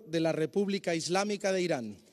de la República Islámica de Irán.